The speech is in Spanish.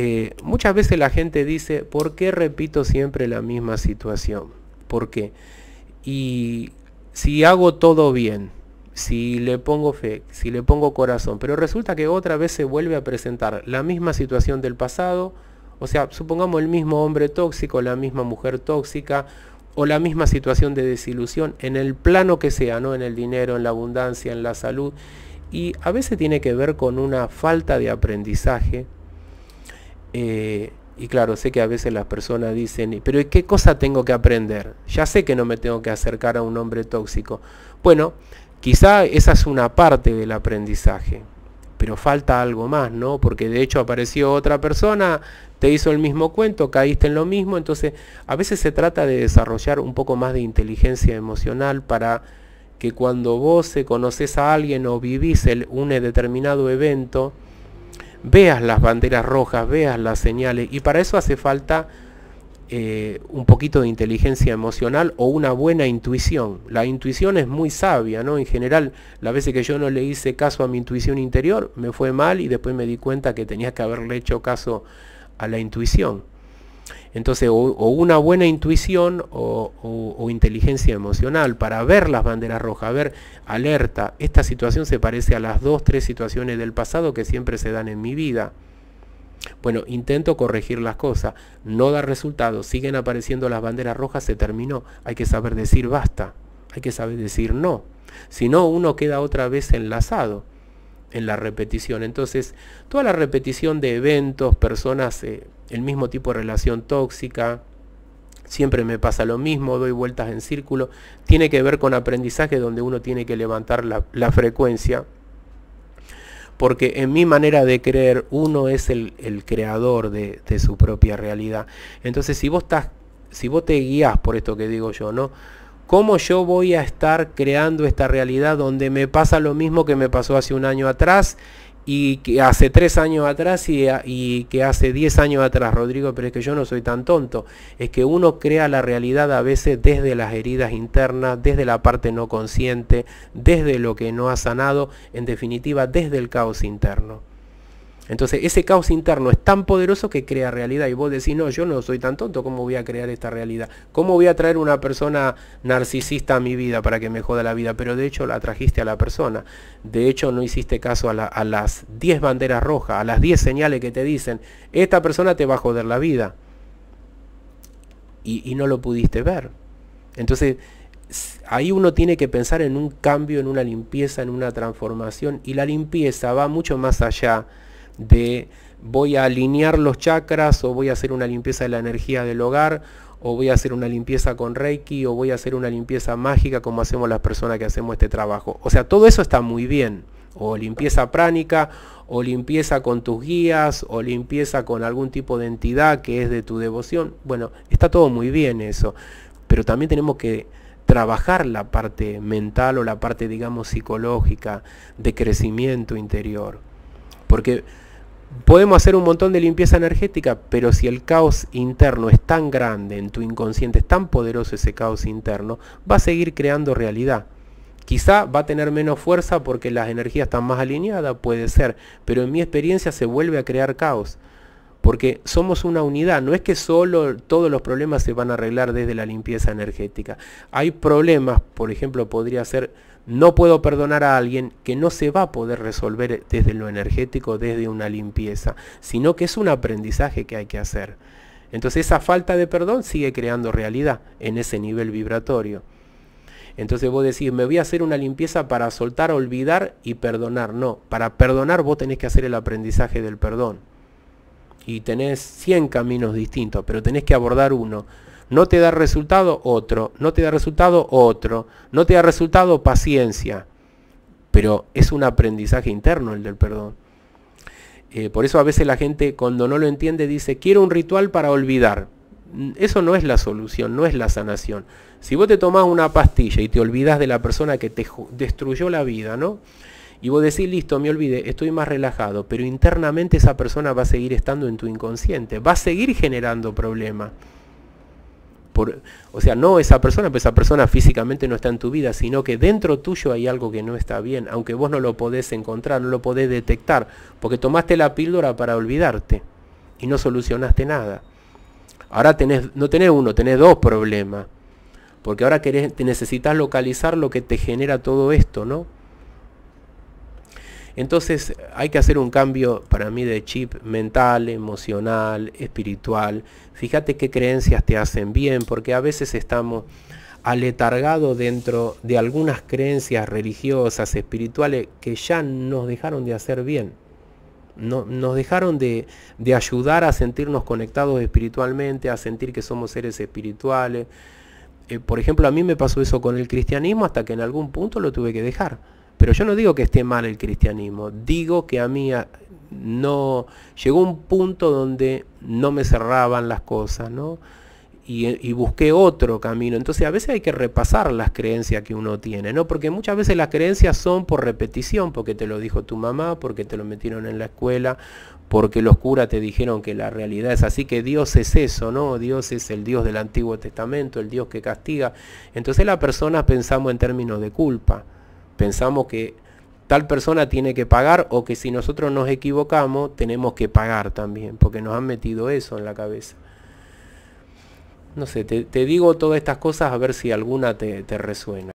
Eh, muchas veces la gente dice, ¿por qué repito siempre la misma situación? ¿Por qué? Y si hago todo bien, si le pongo fe, si le pongo corazón, pero resulta que otra vez se vuelve a presentar la misma situación del pasado, o sea, supongamos el mismo hombre tóxico, la misma mujer tóxica, o la misma situación de desilusión en el plano que sea, ¿no? En el dinero, en la abundancia, en la salud. Y a veces tiene que ver con una falta de aprendizaje, eh, y claro, sé que a veces las personas dicen, pero ¿qué cosa tengo que aprender? Ya sé que no me tengo que acercar a un hombre tóxico. Bueno, quizá esa es una parte del aprendizaje, pero falta algo más, ¿no? Porque de hecho apareció otra persona, te hizo el mismo cuento, caíste en lo mismo, entonces a veces se trata de desarrollar un poco más de inteligencia emocional para que cuando vos se conoces a alguien o vivís el, un determinado evento, veas las banderas rojas, veas las señales, y para eso hace falta eh, un poquito de inteligencia emocional o una buena intuición. La intuición es muy sabia, ¿no? En general, las veces que yo no le hice caso a mi intuición interior, me fue mal y después me di cuenta que tenía que haberle hecho caso a la intuición. Entonces, o, una buena intuición o, inteligencia emocional para ver las banderas rojas, ver alerta, esta situación se parece a las dos, tres situaciones del pasado que siempre se dan en mi vida. Bueno, intento corregir las cosas, no da resultado, siguen apareciendo las banderas rojas, se terminó, hay que saber decir basta, hay que saber decir no, si no uno queda otra vez enlazado en la repetición. Entonces, toda la repetición de eventos, personas, eh, el mismo tipo de relación tóxica, siempre me pasa lo mismo, doy vueltas en círculo, tiene que ver con aprendizaje donde uno tiene que levantar la, frecuencia. Porque en mi manera de creer, uno es el, el creador de, de, su propia realidad. Entonces, si vos estás, si vos te guías por esto que digo yo, ¿no? ¿Cómo yo voy a estar creando esta realidad donde me pasa lo mismo que me pasó hace un año atrás y que hace tres años atrás y, que hace diez años atrás, Rodrigo, pero es que yo no soy tan tonto. Es que uno crea la realidad a veces desde las heridas internas, desde la parte no consciente, desde lo que no ha sanado, en definitiva, desde el caos interno. Entonces ese caos interno es tan poderoso que crea realidad y vos decís, no, yo no soy tan tonto, ¿cómo voy a crear esta realidad? ¿Cómo voy a traer una persona narcisista a mi vida para que me joda la vida? Pero de hecho la trajiste a la persona, de hecho no hiciste caso a, las 10 banderas rojas, a las 10 señales que te dicen, esta persona te va a joder la vida. Y, y no lo pudiste ver. Entonces ahí uno tiene que pensar en un cambio, en una limpieza, en una transformación y la limpieza va mucho más allá de voy a alinear los chakras o voy a hacer una limpieza de la energía del hogar o voy a hacer una limpieza con Reiki o voy a hacer una limpieza mágica como hacemos las personas que hacemos este trabajo. O sea, todo eso está muy bien. O limpieza pránica, o limpieza con tus guías, o limpieza con algún tipo de entidad que es de tu devoción. Bueno, está todo muy bien eso. Pero también tenemos que trabajar la parte mental o la parte, digamos, psicológica de crecimiento interior. Porque Podemos hacer un montón de limpieza energética, pero si el caos interno es tan grande en tu inconsciente, es tan poderoso ese caos interno, va a seguir creando realidad. Quizá va a tener menos fuerza porque las energías están más alineadas, puede ser, pero en mi experiencia se vuelve a crear caos. Porque somos una unidad, no es que solo todos los problemas se van a arreglar desde la limpieza energética. Hay problemas, por ejemplo, podría ser no puedo perdonar a alguien que no se va a poder resolver desde lo energético, desde una limpieza, sino que es un aprendizaje que hay que hacer. Entonces esa falta de perdón sigue creando realidad en ese nivel vibratorio. Entonces vos decís, me voy a hacer una limpieza para soltar, olvidar y perdonar. No, para perdonar vos tenés que hacer el aprendizaje del perdón. Y tenés 100 caminos distintos, pero tenés que abordar uno no te da resultado otro, no te da resultado otro, no te da resultado paciencia. Pero es un aprendizaje interno el del perdón. Eh, por eso a veces la gente cuando no lo entiende dice, quiero un ritual para olvidar. Mm, eso no es la solución, no es la sanación. Si vos te tomás una pastilla y te olvidas de la persona que te destruyó la vida, ¿no? Y vos decís, listo, me olvidé, estoy más relajado, pero internamente esa persona va a seguir estando en tu inconsciente, va a seguir generando problemas o sea, no esa persona, pero pues esa persona físicamente no está en tu vida, sino que dentro tuyo hay algo que no está bien, aunque vos no lo podés encontrar, no lo podés detectar, porque tomaste la píldora para olvidarte y no solucionaste nada. Ahora tenés, no tenés uno, tenés dos problemas, porque ahora necesitas localizar lo que te genera todo esto, ¿no? Entonces hay que hacer un cambio para mí de chip mental, emocional, espiritual. Fíjate qué creencias te hacen bien, porque a veces estamos aletargados dentro de algunas creencias religiosas, espirituales, que ya nos dejaron de hacer bien. nos dejaron de, ayudar a sentirnos conectados espiritualmente, a sentir que somos seres espirituales. Eh, por ejemplo, a mí me pasó eso con el cristianismo hasta que en algún punto lo tuve que dejar pero yo no digo que esté mal el cristianismo, digo que a mí no llegó un punto donde no me cerraban las cosas, ¿no? Y, busqué otro camino. Entonces a veces hay que repasar las creencias que uno tiene, ¿no? Porque muchas veces las creencias son por repetición, porque te lo dijo tu mamá, porque te lo metieron en la escuela, porque los curas te dijeron que la realidad es así, que Dios es eso, ¿no? Dios es el Dios del Antiguo Testamento, el Dios que castiga. Entonces las personas pensamos en términos de culpa. Pensamos que tal persona tiene que pagar o que si nosotros nos equivocamos tenemos que pagar también, porque nos han metido eso en la cabeza. No sé, te, digo todas estas cosas a ver si alguna te resuena.